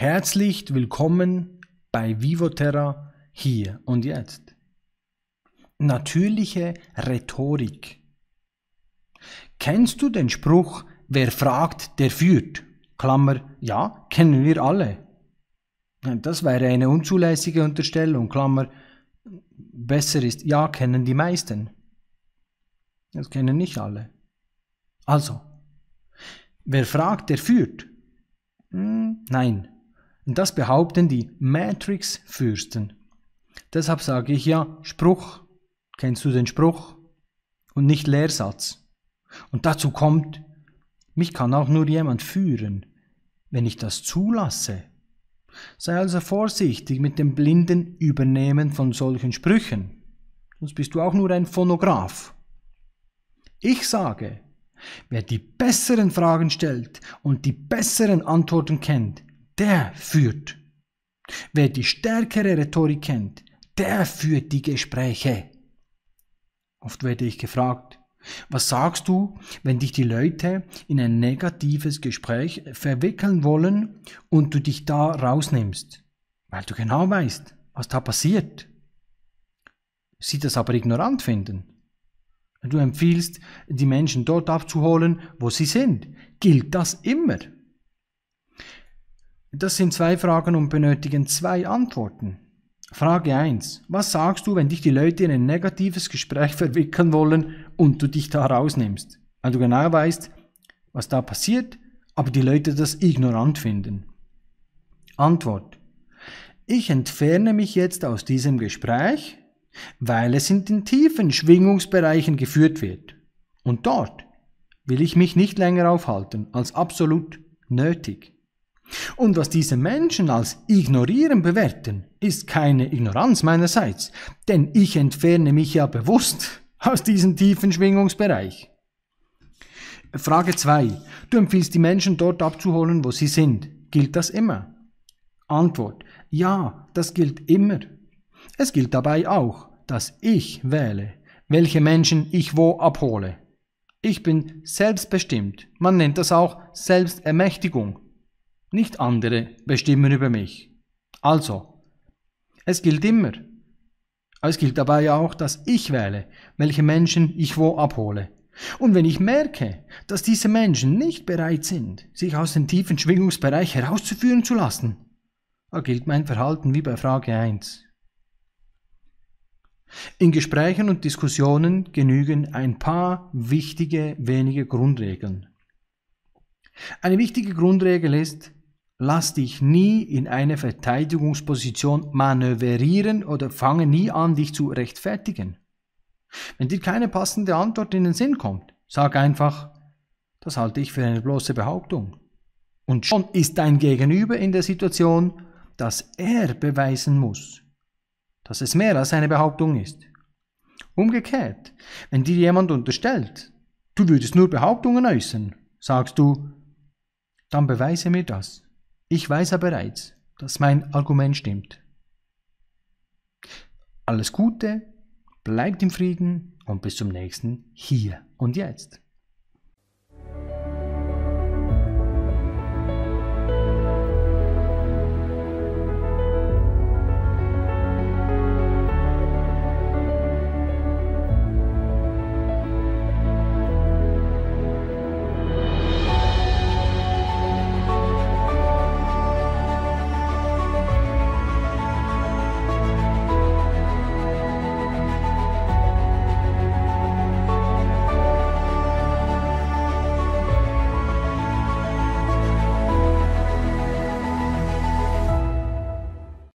Herzlich willkommen bei Vivoterra hier und jetzt. Natürliche Rhetorik. Kennst du den Spruch, wer fragt, der führt? Klammer, ja, kennen wir alle. Das wäre eine unzulässige Unterstellung, Klammer, besser ist, ja, kennen die meisten. Das kennen nicht alle. Also, wer fragt, der führt. Hm, nein, und das behaupten die Matrix-Fürsten. Deshalb sage ich ja Spruch. Kennst du den Spruch? Und nicht Lehrsatz. Und dazu kommt, mich kann auch nur jemand führen, wenn ich das zulasse. Sei also vorsichtig mit dem blinden Übernehmen von solchen Sprüchen, sonst bist du auch nur ein Phonograph. Ich sage, wer die besseren Fragen stellt und die besseren Antworten kennt, der führt. Wer die stärkere Rhetorik kennt, der führt die Gespräche. Oft werde ich gefragt, was sagst du, wenn dich die Leute in ein negatives Gespräch verwickeln wollen und du dich da rausnimmst, weil du genau weißt, was da passiert? Sie das aber ignorant finden. Du empfiehlst, die Menschen dort abzuholen, wo sie sind. Gilt das immer? Das sind zwei Fragen und benötigen zwei Antworten. Frage 1. Was sagst du, wenn dich die Leute in ein negatives Gespräch verwickeln wollen und du dich da rausnimmst? Weil du genau weißt, was da passiert, aber die Leute das ignorant finden. Antwort. Ich entferne mich jetzt aus diesem Gespräch, weil es in den tiefen Schwingungsbereichen geführt wird. Und dort will ich mich nicht länger aufhalten als absolut nötig. Und was diese Menschen als Ignorieren bewerten, ist keine Ignoranz meinerseits, denn ich entferne mich ja bewusst aus diesem tiefen Schwingungsbereich. Frage 2. Du empfiehlst die Menschen dort abzuholen, wo sie sind. Gilt das immer? Antwort. Ja, das gilt immer. Es gilt dabei auch, dass ich wähle, welche Menschen ich wo abhole. Ich bin selbstbestimmt. Man nennt das auch Selbstermächtigung nicht andere bestimmen über mich. Also, es gilt immer. Es gilt dabei auch, dass ich wähle, welche Menschen ich wo abhole. Und wenn ich merke, dass diese Menschen nicht bereit sind, sich aus dem tiefen Schwingungsbereich herauszuführen zu lassen, da gilt mein Verhalten wie bei Frage 1. In Gesprächen und Diskussionen genügen ein paar wichtige wenige Grundregeln. Eine wichtige Grundregel ist, Lass dich nie in eine Verteidigungsposition manövrieren oder fange nie an, dich zu rechtfertigen. Wenn dir keine passende Antwort in den Sinn kommt, sag einfach, das halte ich für eine bloße Behauptung. Und schon ist dein Gegenüber in der Situation, dass er beweisen muss, dass es mehr als eine Behauptung ist. Umgekehrt, wenn dir jemand unterstellt, du würdest nur Behauptungen äußern, sagst du, dann beweise mir das. Ich weiß ja bereits, dass mein Argument stimmt. Alles Gute, bleibt im Frieden und bis zum nächsten Hier und Jetzt.